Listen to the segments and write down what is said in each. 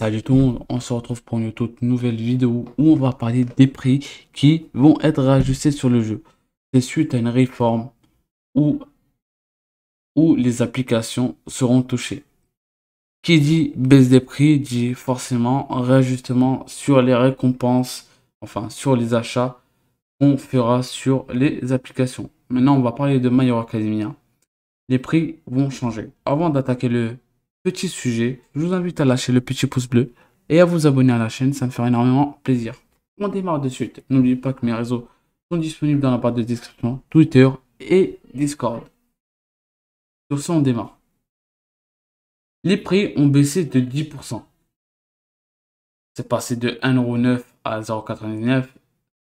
Salut tout le monde, on se retrouve pour une toute nouvelle vidéo où on va parler des prix qui vont être ajustés sur le jeu. C'est suite à une réforme où, où les applications seront touchées. Qui dit baisse des prix dit forcément réajustement sur les récompenses, enfin sur les achats qu'on fera sur les applications. Maintenant on va parler de My Academia. Les prix vont changer. Avant d'attaquer le Petit sujet, je vous invite à lâcher le petit pouce bleu et à vous abonner à la chaîne, ça me fera énormément plaisir. On démarre de suite. N'oubliez pas que mes réseaux sont disponibles dans la barre de description, Twitter et Discord. Sur ce, on démarre. Les prix ont baissé de 10%. C'est passé de 1,9€ à 0,99€,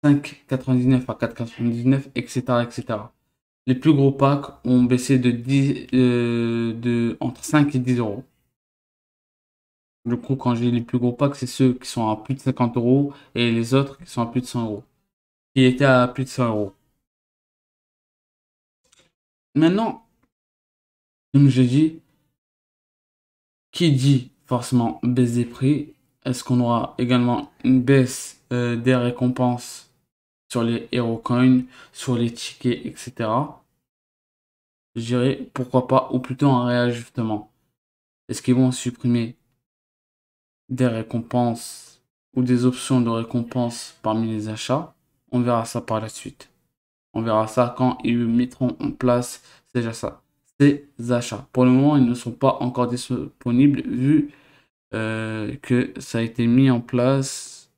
5,99€ à 4,99€, etc., etc plus gros packs ont baissé de, 10, euh, de entre 5 et 10 euros. Du coup, quand j'ai les plus gros packs, c'est ceux qui sont à plus de 50 euros et les autres qui sont à plus de 100 euros. Qui étaient à plus de 100 euros. Maintenant, comme je dis, qui dit forcément baisse des prix Est-ce qu'on aura également une baisse euh, des récompenses sur les Hero Coins, sur les tickets, etc je dirais pourquoi pas, ou plutôt un réajustement. Est-ce qu'ils vont supprimer des récompenses ou des options de récompenses parmi les achats On verra ça par la suite. On verra ça quand ils mettront en place déjà ça, Ces achats. Pour le moment, ils ne sont pas encore disponibles vu euh, que ça a été mis en place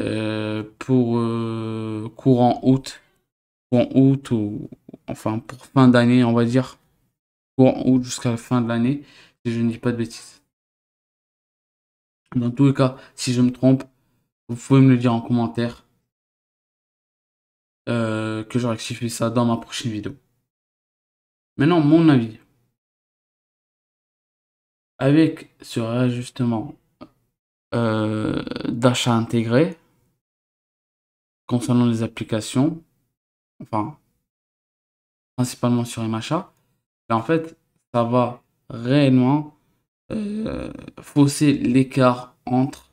euh, pour euh, courant août en août, ou enfin pour fin d'année, on va dire, pour août jusqu'à la fin de l'année, si je ne dis pas de bêtises. Dans tous les cas, si je me trompe, vous pouvez me le dire en commentaire euh, que je rectifie ça dans ma prochaine vidéo. Maintenant, mon avis. Avec ce réajustement euh, d'achat intégré concernant les applications, enfin, principalement sur MHA, en fait, ça va réellement euh, fausser l'écart entre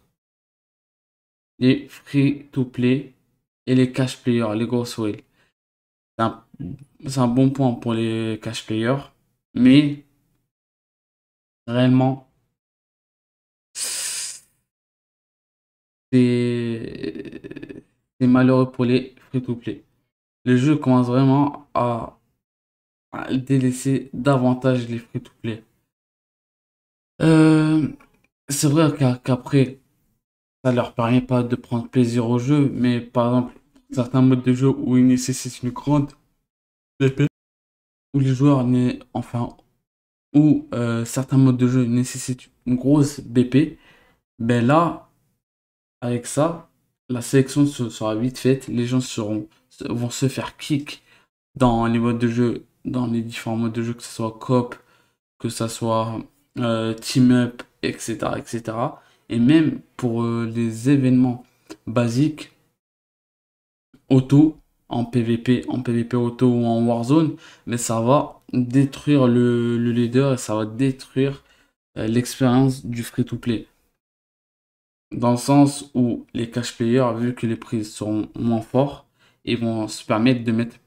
les free-to-play et les cash players, les grosses swells. C'est un, bon point pour les cash players, mais réellement, c'est malheureux pour les free-to-play le jeu commence vraiment à, délaisser davantage les fruits to play euh, c'est vrai qu'après, ça leur permet pas de prendre plaisir au jeu, mais par exemple, certains modes de jeu où il nécessite une grande BP, où les joueurs n'est enfin où euh, certains modes de jeu nécessitent une grosse BP, ben là, avec ça, la sélection sera vite faite, les gens seront vont se faire kick dans les modes de jeu, dans les différents modes de jeu, que ce soit coop que ce soit euh, team up, etc., etc. Et même pour euh, les événements basiques, auto, en PvP, en PvP auto ou en Warzone, mais ben, ça va détruire le, leader et ça va détruire euh, l'expérience du free-to-play. Dans le sens où les cash players vu que les prises sont moins fortes, ils vont se permettre de mettre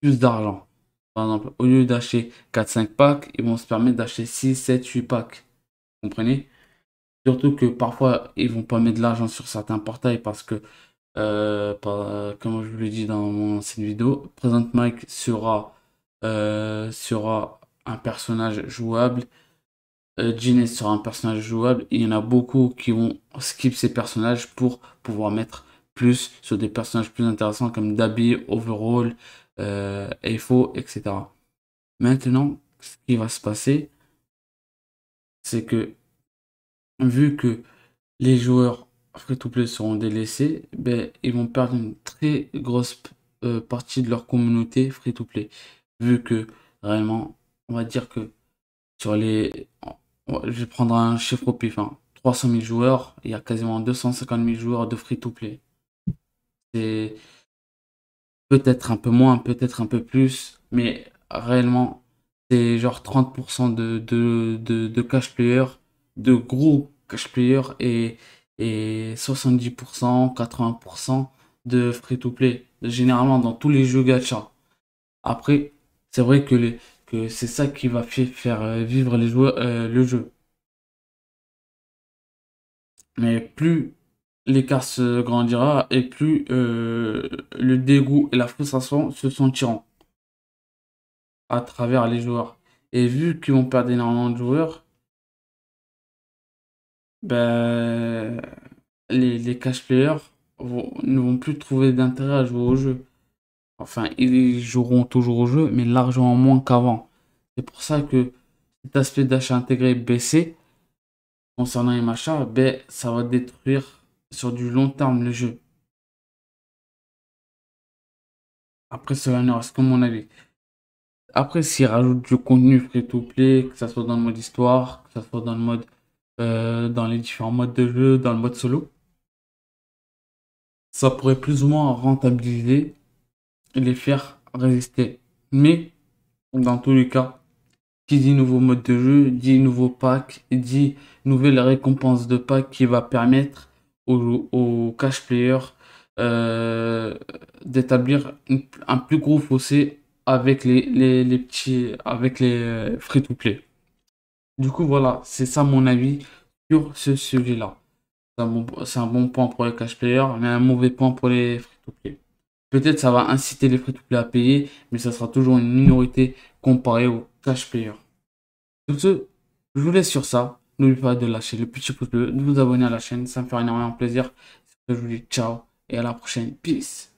plus d'argent. Par exemple, au lieu d'acheter 4-5 packs, ils vont se permettre d'acheter 6, 7, 8 packs. comprenez Surtout que parfois, ils vont pas mettre de l'argent sur certains portails parce que, euh, comme je vous l'ai dit dans mon ancienne vidéo, Present Mike sera, euh, sera un personnage jouable. est euh, sera un personnage jouable. il y en a beaucoup qui vont skip ces personnages pour pouvoir mettre plus sur des personnages plus intéressants comme Dabi, Overall, euh, etc. Maintenant, ce qui va se passer, c'est que vu que les joueurs free-to-play seront délaissés, ben, ils vont perdre une très grosse euh, partie de leur communauté free-to-play. Vu que vraiment, on va dire que sur les... Je vais prendre un chiffre au pif, hein. 300 000 joueurs, il y a quasiment 250 000 joueurs de free-to-play peut-être un peu moins, peut-être un peu plus, mais réellement, c'est genre 30% de, de, de, de, cash player, de gros cash player et, et 70%, 80% de free to play, généralement dans tous les jeux gacha. Après, c'est vrai que, les, que c'est ça qui va faire euh, vivre les joueurs, euh, le jeu. Mais plus l'écart se grandira et plus euh, le dégoût et la frustration se sentiront à travers les joueurs. Et vu qu'ils vont perdre énormément de joueurs, ben, les, cash players ne vont plus trouver d'intérêt à jouer au jeu. Enfin, ils joueront toujours au jeu, mais largement moins qu'avant. C'est pour ça que cet aspect d'achat intégré baissé concernant les machins, ben, ça va détruire sur du long terme le jeu. Après, cela ne reste que mon avis. Après, s'ils rajoute du contenu free-to-play, que ce soit dans le mode histoire, que ce soit dans le mode euh, dans les différents modes de jeu, dans le mode solo, ça pourrait plus ou moins rentabiliser et les faire résister. Mais, dans tous les cas, qui dit nouveau mode de jeu, dit nouveau pack, dit nouvelle récompense de pack qui va permettre au, cash player euh, d'établir un plus gros fossé avec les, les, petits avec les euh, free to play du coup voilà c'est ça mon avis sur ce sujet là c'est un, bon, point pour les cash player mais un mauvais point pour les free to play peut-être ça va inciter les free to play à payer mais ça sera toujours une minorité comparé aux cash players tout ce je vous laisse sur ça N'oubliez pas de lâcher le petit pouce bleu, de vous abonner à la chaîne, ça me fera énormément plaisir. Je vous dis ciao et à la prochaine. Peace